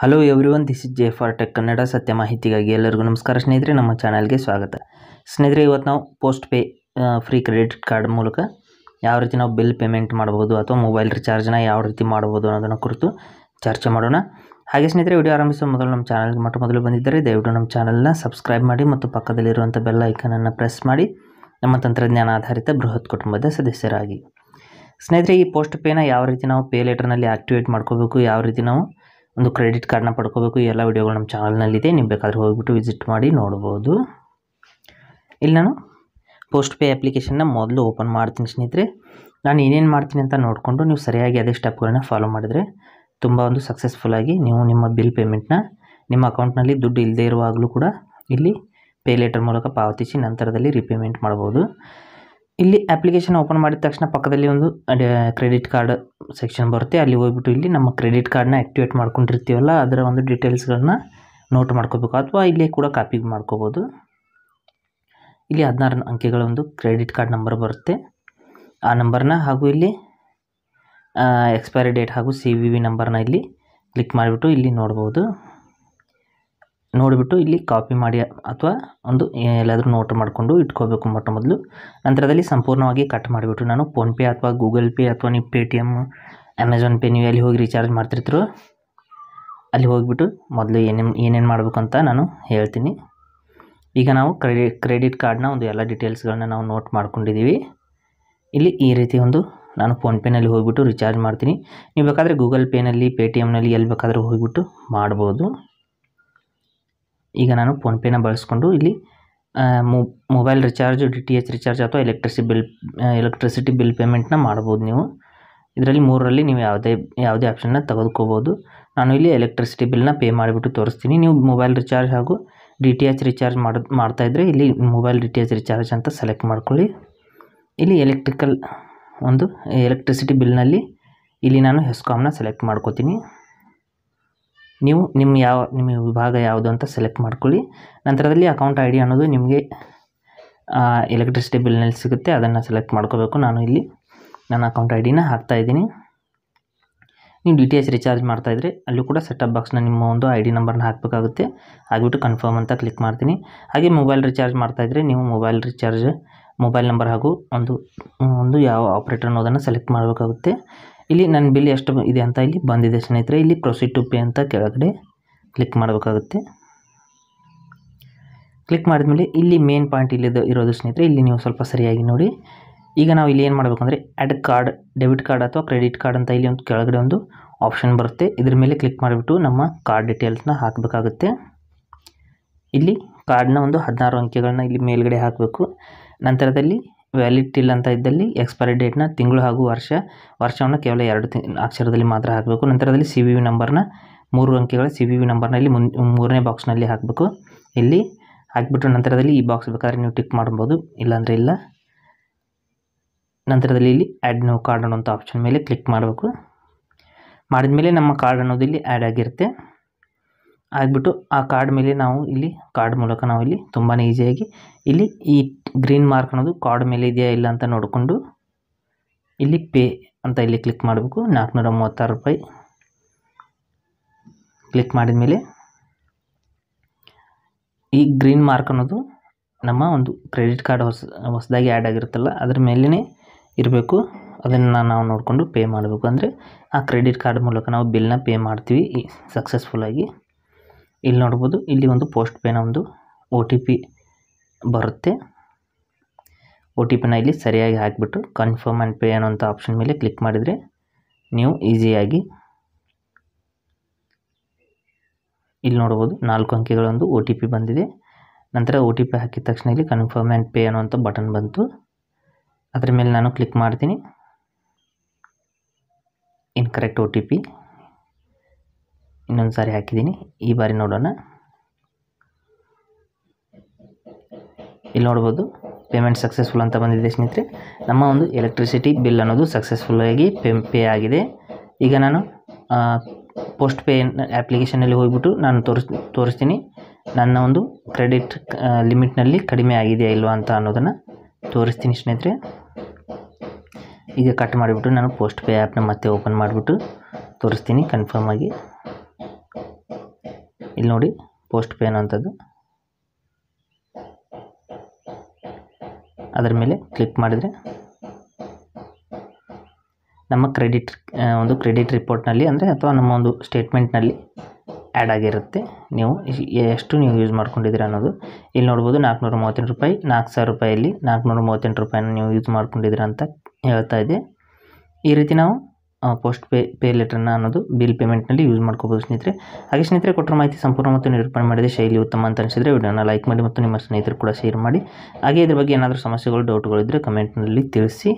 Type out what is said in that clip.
hello everyone this is J for tech Kannada ಸತ್ಯ ಮಾಹಿತಿಗಾಗಿ ಎಲ್ಲರಿಗೂ ನಮಸ್ಕಾರ ಸ್ನೇಹಿತರೆ ನಮ್ಮ ಚಾನಲ್ಗೆ ಸ್ವಾಗತ ಸ್ನೇಹಿತರೆ ಇವತ್ತು ನಾವು post pay free credit card ಮೂಲಕ ಯಾವ ರೀತಿ ನಾವು ಬಿಲ್ ಪೇಮೆಂಟ್ ಮಾಡ್ಬೋದು ಅಥವಾ ಮೊಬೈಲ್ ರಿಚಾರ್ಜ್ನ ಯಾವ ರೀತಿ ಮಾಡ್ಬೋದು ಅನ್ನೋದನ್ನು ಕುರಿತು ಚರ್ಚೆ ಮಾಡೋಣ ಹಾಗೆ ಸ್ನೇಹಿತರೆ ವಿಡಿಯೋ ಆರಂಭಿಸುವ ಮೊದಲು ನಮ್ಮ ಚಾನಲ್ಗೆ ಮೊಟ್ಟ ಮೊದಲು ಬಂದಿದ್ದರೆ ದಯವಿಟ್ಟು ನಮ್ಮ ಚಾನಲ್ನ ಸಬ್ಸ್ಕ್ರೈಬ್ ಮಾಡಿ ಮತ್ತು ಪಕ್ಕದಲ್ಲಿರುವಂಥ ಬೆಲ್ ಐಕನನ್ನು ಪ್ರೆಸ್ ಮಾಡಿ ನಮ್ಮ ತಂತ್ರಜ್ಞಾನ ಆಧಾರಿತ ಬೃಹತ್ ಕುಟುಂಬದ ಸದಸ್ಯರಾಗಿ ಸ್ನೇಹಿತರೆ ಈ ಪೋಸ್ಟ್ ಪೇನ ಯಾವ ರೀತಿ ನಾವು ಪೇ ಲೆಟರ್ನಲ್ಲಿ ಆ್ಯಕ್ಟಿವೇಟ್ ಮಾಡ್ಕೋಬೇಕು ಯಾವ ರೀತಿ ನಾವು ಒಂದು ಕ್ರೆಡಿಟ್ ಕಾರ್ಡ್ನ ಪಡ್ಕೋಬೇಕು ಎಲ್ಲ ವೀಡಿಯೋಗಳು ನಮ್ಮ ಚಾನಲ್ನಲ್ಲಿದೆ ನೀವು ಬೇಕಾದರೆ ಹೋಗಿಬಿಟ್ಟು ವಿಸಿಟ್ ಮಾಡಿ ನೋಡ್ಬೋದು ಇಲ್ಲಿ ನಾನು ಪೋಸ್ಟ್ ಪೇ ಅಪ್ಲಿಕೇಶನ್ನ ಮೊದಲು ಓಪನ್ ಮಾಡ್ತೀನಿ ಸ್ನೇಹಿತರೆ ನಾನು ಏನೇನು ಮಾಡ್ತೀನಿ ಅಂತ ನೋಡಿಕೊಂಡು ನೀವು ಸರಿಯಾಗಿ ಅದೇ ಸ್ಟೆಪ್ಗಳನ್ನ ಫಾಲೋ ಮಾಡಿದರೆ ತುಂಬ ಒಂದು ಸಕ್ಸಸ್ಫುಲ್ಲಾಗಿ ನೀವು ನಿಮ್ಮ ಬಿಲ್ ಪೇಮೆಂಟ್ನ ನಿಮ್ಮ ಅಕೌಂಟ್ನಲ್ಲಿ ದುಡ್ಡು ಇಲ್ಲದೇ ಇರುವಾಗಲೂ ಕೂಡ ಇಲ್ಲಿ ಪೇ ಲೆಟರ್ ಮೂಲಕ ಪಾವತಿಸಿ ನಂತರದಲ್ಲಿ ರೀಪೇಮೆಂಟ್ ಮಾಡ್ಬೋದು ಇಲ್ಲಿ ಅಪ್ಲಿಕೇಶನ್ ಓಪನ್ ಮಾಡಿದ ತಕ್ಷಣ ಪಕ್ಕದಲ್ಲಿ ಒಂದು ಕ್ರೆಡಿಟ್ ಕಾರ್ಡ್ ಸೆಕ್ಷನ್ ಬರುತ್ತೆ ಅಲ್ಲಿ ಹೋಗ್ಬಿಟ್ಟು ಇಲ್ಲಿ ನಮ್ಮ ಕ್ರೆಡಿಟ್ ಕಾರ್ಡ್ನ ಆ್ಯಕ್ಟಿವೇಟ್ ಮಾಡ್ಕೊಂಡಿರ್ತೀವಲ್ಲ ಅದರ ಒಂದು ಡೀಟೇಲ್ಸ್ಗಳನ್ನ ನೋಟ್ ಮಾಡ್ಕೋಬೇಕು ಅಥವಾ ಇಲ್ಲಿ ಕೂಡ ಕಾಪಿ ಮಾಡ್ಕೋಬೋದು ಇಲ್ಲಿ ಹದಿನಾರು ಅಂಕೆಗಳ ಒಂದು ಕ್ರೆಡಿಟ್ ಕಾರ್ಡ್ ನಂಬರ್ ಬರುತ್ತೆ ಆ ನಂಬರ್ನ ಹಾಗೂ ಇಲ್ಲಿ ಎಕ್ಸ್ಪೈರಿ ಡೇಟ್ ಹಾಗೂ ಸಿ ವಿ ವಿ ನಂಬರ್ನ ಇಲ್ಲಿ ಕ್ಲಿಕ್ ಮಾಡಿಬಿಟ್ಟು ಇಲ್ಲಿ ನೋಡ್ಬೋದು ನೋಡಿಬಿಟ್ಟು ಇಲ್ಲಿ ಕಾಪಿ ಮಾಡಿ ಅಥವಾ ಒಂದು ಎಲ್ಲಾದರೂ ನೋಟ್ ಮಾಡಿಕೊಂಡು ಇಟ್ಕೋಬೇಕು ಮೊಟ್ಟ ಮೊದಲು ನಂತರದಲ್ಲಿ ಸಂಪೂರ್ಣವಾಗಿ ಕಟ್ ಮಾಡಿಬಿಟ್ಟು ನಾನು ಫೋನ್ಪೇ ಅಥವಾ ಗೂಗಲ್ ಪೇ ಅಥವಾ ನೀವು Paytm Amazon Pay ನೀವು ಎಲ್ಲಿ ಹೋಗಿ ರೀಚಾರ್ಜ್ ಮಾಡ್ತಿರ್ತೀರೋ ಅಲ್ಲಿ ಹೋಗಿಬಿಟ್ಟು ಮೊದಲು ಏನೇನು ಏನೇನು ಮಾಡಬೇಕು ಅಂತ ನಾನು ಹೇಳ್ತೀನಿ ಈಗ ನಾವು ಕ್ರೆಡಿ ಕ್ರೆಡಿಟ್ ಕಾರ್ಡ್ನ ಒಂದು ಎಲ್ಲ ಡೀಟೇಲ್ಸ್ಗಳನ್ನ ನಾವು ನೋಟ್ ಮಾಡ್ಕೊಂಡಿದ್ದೀವಿ ಇಲ್ಲಿ ಈ ರೀತಿ ಒಂದು ನಾನು ಫೋನ್ಪೇನಲ್ಲಿ ಹೋಗಿಬಿಟ್ಟು ರಿಚಾರ್ಜ್ ಮಾಡ್ತೀನಿ ನೀವು ಬೇಕಾದರೆ ಗೂಗಲ್ ಪೇನಲ್ಲಿ ಪೇ ಟಿ ಎಮ್ನಲ್ಲಿ ಎಲ್ಲಿ ಬೇಕಾದರೂ ಹೋಗಿಬಿಟ್ಟು ಮಾಡ್ಬೋದು ಈಗ ನಾನು ಫೋನ್ಪೇನ ಬಳಸ್ಕೊಂಡು ಇಲ್ಲಿ mobile recharge D T H recharge ಅಥವಾ ಎಲೆಕ್ಟ್ರಿಸಿ ಬಿಲ್ ಎಲೆಕ್ಟ್ರಿಸಿಟಿ ಬಿಲ್ ಪೇಮೆಂಟ್ನ ಮಾಡ್ಬೋದು ನೀವು ಇದರಲ್ಲಿ ಮೂರರಲ್ಲಿ ನೀವು ಯಾವುದೇ ಯಾವುದೇ ಆಪ್ಷನ್ನ ತೆಗೆದುಕೋಬೋದು ನಾನು ಇಲ್ಲಿ ಎಲೆಕ್ಟ್ರಿಸಿಟಿ ಬಿಲ್ನ ಪೇ ಮಾಡಿಬಿಟ್ಟು ತೋರಿಸ್ತೀನಿ ನೀವು ಮೊಬೈಲ್ ರಿಚಾರ್ಜ್ ಹಾಗೂ ಡಿ ಟಿ ಎಚ್ ರಿಚಾರ್ಜ್ ಮಾಡ್ ಮಾಡ್ತಾಯಿದ್ರೆ ಇಲ್ಲಿ mobile D T H recharge ಅಂತ ಸೆಲೆಕ್ಟ್ ಮಾಡ್ಕೊಳ್ಳಿ ಇಲ್ಲಿ ಎಲೆಕ್ಟ್ರಿಕಲ್ ಒಂದು ಎಲೆಕ್ಟ್ರಿಸಿಟಿ ಬಿಲ್ನಲ್ಲಿ ಇಲ್ಲಿ ನಾನು ಹೆಸ್ಕಾಮ್ನ ಸೆಲೆಕ್ಟ್ ಮಾಡ್ಕೋತೀನಿ ನೀವು ನಿಮ್ಮ ಯಾವ ನಿಮ್ಮ ವಿಭಾಗ ಯಾವುದು ಅಂತ ಸೆಲೆಕ್ಟ್ ಮಾಡ್ಕೊಳ್ಳಿ ನಂತರದಲ್ಲಿ ಅಕೌಂಟ್ ಐ ಡಿ ಅನ್ನೋದು ನಿಮಗೆ ಎಲೆಕ್ಟ್ರಿಸಿಟಿ ಬಿಲ್ನಲ್ಲಿ ಸಿಗುತ್ತೆ ಅದನ್ನು ಸೆಲೆಕ್ಟ್ ಮಾಡ್ಕೋಬೇಕು ನಾನು ಇಲ್ಲಿ ನನ್ನ ಅಕೌಂಟ್ ಐ ಡಿನ ಹಾಕ್ತಾಯಿದ್ದೀನಿ ನೀವು ಡಿ ಟಿ ಎಚ್ ರೀಚಾರ್ಜ್ ಮಾಡ್ತಾಯಿದ್ರೆ ಅಲ್ಲೂ ಕೂಡ ಸೆಟಪ್ ಬಾಕ್ಸ್ನ ನಿಮ್ಮ ಒಂದು ಐ ಡಿ ನಂಬರ್ನ ಹಾಕಬೇಕಾಗುತ್ತೆ ಆಗಿಬಿಟ್ಟು ಕನ್ಫರ್ಮ್ ಅಂತ ಕ್ಲಿಕ್ ಮಾಡ್ತೀನಿ ಹಾಗೆ ಮೊಬೈಲ್ ರೀಚಾರ್ಜ್ ಮಾಡ್ತಾಯಿದ್ರೆ ನೀವು ಮೊಬೈಲ್ ರೀಚಾರ್ಜ್ ಮೊಬೈಲ್ ನಂಬರ್ ಹಾಗೂ ಒಂದು ಒಂದು ಯಾವ ಆಪ್ರೇಟರ್ ಅನ್ನೋದನ್ನು ಸೆಲೆಕ್ಟ್ ಮಾಡಬೇಕಾಗುತ್ತೆ ಇಲ್ಲಿ ನನ್ನ ಬಿಲ್ ಎಷ್ಟು ಇದೆ ಅಂತ ಇಲ್ಲಿ ಬಂದಿದೆ ಸ್ನೇಹಿತರೆ ಇಲ್ಲಿ ಪ್ರೊಸೀಡ್ ಟು ಪೇ ಅಂತ ಕೆಳಗಡೆ ಕ್ಲಿಕ್ ಮಾಡಬೇಕಾಗುತ್ತೆ ಕ್ಲಿಕ್ ಮಾಡಿದ್ಮೇಲೆ ಇಲ್ಲಿ ಮೇನ್ ಪಾಯಿಂಟ್ ಇಲ್ಲಿದ್ದು ಇರೋದು ಸ್ನೇಹಿತರೆ ಇಲ್ಲಿ ನೀವು ಸ್ವಲ್ಪ ಸರಿಯಾಗಿ ನೋಡಿ ಈಗ ನಾವು ಇಲ್ಲಿ ಏನು ಮಾಡಬೇಕು ಅಂದರೆ ಆ್ಯಡ್ ಕಾರ್ಡ್ ಡೆಬಿಟ್ ಕಾರ್ಡ್ ಅಥವಾ ಕ್ರೆಡಿಟ್ ಕಾರ್ಡ್ ಅಂತ ಇಲ್ಲಿ ಒಂದು ಕೆಳಗಡೆ ಒಂದು ಆಪ್ಷನ್ ಬರುತ್ತೆ ಇದ್ರ ಮೇಲೆ ಕ್ಲಿಕ್ ಮಾಡಿಬಿಟ್ಟು ನಮ್ಮ ಕಾರ್ಡ್ ಡೀಟೇಲ್ಸ್ನ ಹಾಕಬೇಕಾಗುತ್ತೆ ಇಲ್ಲಿ ಕಾರ್ಡ್ನ ಒಂದು ಹದಿನಾರು ಅಂಕೆಗಳನ್ನ ಇಲ್ಲಿ ಮೇಲ್ಗಡೆ ಹಾಕಬೇಕು ನಂತರದಲ್ಲಿ ವ್ಯಾಲಿಡ್ ಇಲ್ಲ ಅಂತ ಇದ್ದಲ್ಲಿ ಎಕ್ಸ್ಪೈರಿ ಡೇಟ್ನ ತಿಂಗಳು ಹಾಗೂ ವರ್ಷ ವರ್ಷವನ್ನು ಕೇವಲ ಎರಡು ಅಕ್ಷರದಲ್ಲಿ ಮಾತ್ರ ಹಾಕಬೇಕು ನಂತರದಲ್ಲಿ ಸಿ ವಿ ವಿ ನಂಬರ್ನ ಮೂರು ಅಂಕಿಗಳ ಸಿ ವಿ ವಿ ನಂಬರ್ನ ಇಲ್ಲಿ ಮುನ್ ಮೂರನೇ ಬಾಕ್ಸ್ನಲ್ಲಿ ಹಾಕಬೇಕು ಇಲ್ಲಿ ಹಾಕಿಬಿಟ್ಟು ನಂತರದಲ್ಲಿ ಈ ಬಾಕ್ಸ್ ಬೇಕಾದ್ರೆ ನೀವು ಟಿಕ್ ಮಾಡ್ಬೋದು ಇಲ್ಲಾಂದರೆ ಇಲ್ಲ ನಂತರದಲ್ಲಿ ಇಲ್ಲಿ ಆ್ಯಡ್ ನೋ ಕಾರ್ಡ್ ಅನ್ನೋಂಥ ಆಪ್ಷನ್ ಮೇಲೆ ಕ್ಲಿಕ್ ಮಾಡಬೇಕು ಮಾಡಿದ ಮೇಲೆ ನಮ್ಮ ಕಾರ್ಡ್ ಅನ್ನೋದು ಇಲ್ಲಿ ಆ್ಯಡ್ ಆಗಿರುತ್ತೆ ಆಗಿಬಿಟ್ಟು ಆ ಕಾರ್ಡ್ ಮೇಲೆ ನಾವು ಇಲ್ಲಿ ಕಾರ್ಡ್ ಮೂಲಕ ನಾವು ಇಲ್ಲಿ ತುಂಬಾ ಈಸಿಯಾಗಿ ಇಲ್ಲಿ ಈ ಗ್ರೀನ್ ಮಾರ್ಕ್ ಅನ್ನೋದು ಕಾರ್ಡ್ ಮೇಲೆ ಇದೆಯಾ ಇಲ್ಲ ಅಂತ ನೋಡಿಕೊಂಡು ಇಲ್ಲಿ ಪೇ ಅಂತ ಇಲ್ಲಿ ಕ್ಲಿಕ್ ಮಾಡಬೇಕು ನಾಲ್ಕುನೂರ ಮೂವತ್ತಾರು ರೂಪಾಯಿ ಕ್ಲಿಕ್ ಮಾಡಿದ ಮೇಲೆ ಈ ಗ್ರೀನ್ ಮಾರ್ಕ್ ಅನ್ನೋದು ನಮ್ಮ ಒಂದು ಕ್ರೆಡಿಟ್ ಕಾರ್ಡ್ ಹೊಸ ಹೊಸದಾಗಿ ಆ್ಯಡ್ ಆಗಿರುತ್ತಲ್ಲ ಅದ್ರ ಮೇಲೇ ಇರಬೇಕು ಅದನ್ನು ನಾವು ನೋಡಿಕೊಂಡು ಪೇ ಮಾಡಬೇಕು ಅಂದರೆ ಆ ಕ್ರೆಡಿಟ್ ಕಾರ್ಡ್ ಮೂಲಕ ನಾವು ಬಿಲ್ನ ಪೇ ಮಾಡ್ತೀವಿ ಸಕ್ಸಸ್ಫುಲ್ಲಾಗಿ ಇಲ್ಲಿ ನೋಡ್ಬೋದು ಇಲ್ಲಿ ಒಂದು ಪೋಸ್ಟ್ ಪೇನ ಒಂದು ಒ ಟಿ ಪಿ ಬರುತ್ತೆ ಒ ಟಿ ಪಿನ ಇಲ್ಲಿ ಸರಿಯಾಗಿ ಹಾಕಿಬಿಟ್ಟು ಕನ್ಫರ್ಮ್ ಆ್ಯಂಡ್ ಪೇ ಅನ್ನೋಂಥ ಆಪ್ಷನ್ ಮೇಲೆ ಕ್ಲಿಕ್ ಮಾಡಿದರೆ ನೀವು ಈಸಿಯಾಗಿ ಇಲ್ಲಿ ನೋಡ್ಬೋದು ನಾಲ್ಕು ಅಂಕೆಗಳೊಂದು ಒ ಟಿ ಪಿ ಬಂದಿದೆ ನಂತರ ಒ ಟಿ ಪಿ ಹಾಕಿದ ತಕ್ಷಣ ಇಲ್ಲಿ ಕನ್ಫರ್ಮ್ ಆ್ಯಂಡ್ ಪೇ ಅನ್ನುವಂಥ ಬಟನ್ ಬಂತು ಅದರ ಮೇಲೆ ನಾನು ಕ್ಲಿಕ್ ಮಾಡ್ತೀನಿ ಇನ್ಕರೆಕ್ಟ್ ಒ ಟಿ ಪಿ ಇನ್ನೊಂದು ಸಾರಿ ಹಾಕಿದ್ದೀನಿ ಈ ಬಾರಿ ನೋಡೋಣ ಇಲ್ಲಿ ನೋಡ್ಬೋದು ಪೇಮೆಂಟ್ ಸಕ್ಸಸ್ಫುಲ್ ಅಂತ ಬಂದಿದೆ ಸ್ನೇಹಿತರೆ ನಮ್ಮ ಒಂದು ಎಲೆಕ್ಟ್ರಿಸಿಟಿ ಬಿಲ್ ಅನ್ನೋದು ಸಕ್ಸಸ್ಫುಲ್ಲಾಗಿ ಪೇ ಪೇ ಆಗಿದೆ ಈಗ ನಾನು ಪೋಸ್ಟ್ ಪೇ ಆ್ಯಪ್ಲಿಕೇಶನಲ್ಲಿ ಹೋಗಿಬಿಟ್ಟು ನಾನು ತೋರಿಸ್ ತೋರಿಸ್ತೀನಿ ನನ್ನ ಒಂದು ಕ್ರೆಡಿಟ್ ಲಿಮಿಟ್ನಲ್ಲಿ ಕಡಿಮೆ ಆಗಿದೆಯಾ ಇಲ್ವಾ ಅಂತ ಅನ್ನೋದನ್ನು ತೋರಿಸ್ತೀನಿ ಸ್ನೇಹಿತರೆ ಈಗ ಕಟ್ ಮಾಡಿಬಿಟ್ಟು ನಾನು ಪೋಸ್ಟ್ ಪೇ ಆ್ಯಪ್ನ ಮತ್ತೆ ಓಪನ್ ಮಾಡಿಬಿಟ್ಟು ತೋರಿಸ್ತೀನಿ ಕನ್ಫರ್ಮ್ ಆಗಿ ಇಲ್ಲಿ ನೋಡಿ ಪೋಸ್ಟ್ ಪೇ ಅನ್ನೋಂಥದ್ದು ಅದರ ಮೇಲೆ ಕ್ಲಿಕ್ ಮಾಡಿದರೆ ನಮ್ಮ ಕ್ರೆಡಿಟ್ ಒಂದು ಕ್ರೆಡಿಟ್ ರಿಪೋರ್ಟ್ನಲ್ಲಿ ಅಂದರೆ ಅಥವಾ ನಮ್ಮ ಒಂದು ಸ್ಟೇಟ್ಮೆಂಟ್ನಲ್ಲಿ ಆ್ಯಡ್ ಆಗಿರುತ್ತೆ ನೀವು ಎಷ್ಟು ನೀವು ಯೂಸ್ ಮಾಡ್ಕೊಂಡಿದ್ದೀರ ಅನ್ನೋದು ಇಲ್ಲಿ ನೋಡ್ಬೋದು ನಾಲ್ಕುನೂರ ಮೂವತ್ತೆಂಟು ರೂಪಾಯಿ ನಾಲ್ಕು ಸಾವಿರ ರೂಪಾಯಲ್ಲಿ ನಾಲ್ಕುನೂರ ಮೂವತ್ತೆಂಟು ರೂಪಾಯಿನ ನೀವು ಯೂಸ್ ಮಾಡ್ಕೊಂಡಿದ್ದೀರ ಅಂತ ಹೇಳ್ತಾ ಇದೆ ಈ ರೀತಿ ನಾವು ಪೋಸ್ಟ್ ಪೇ ಪೇ ಲೆಟರ್ನ ಅನ್ನೋದು ಬಿಲ್ ಪೇಮೆಂಟ್ನಲ್ಲಿ ಯೂಸ್ ಮಾಡ್ಕೋಬೋದು ಸ್ನೇಹಿತರೆ ಹಾಗೆ ಸ್ನೇಹಿತರೆ ಕೊಟ್ಟರು ಮಾಹಿತಿ ಸಂಪೂರ್ಣ ಮತ್ತು ನಿರೂಪಣೆ ಮಾಡಿದೆ ಶೈಲಿ ಉತ್ತಮ ಅಂತ ಅನಿಸಿದ್ರೆ ವಿಡಿಯೋನ ಲೈಕ್ ಮಾಡಿ ಮತ್ತು ನಿಮ್ಮ ಸ್ನೇಹಿತರು ಕೂಡ ಶೇರ್ ಮಾಡಿ ಹಾಗೆ ಇದ್ರ ಬಗ್ಗೆ ಏನಾದರೂ ಸಮಸ್ಯೆಗಳು ಡೌಟ್ಗಳಿದ್ದರೆ ಕಮೆಂಟ್ನಲ್ಲಿ ತಿಳಿಸಿ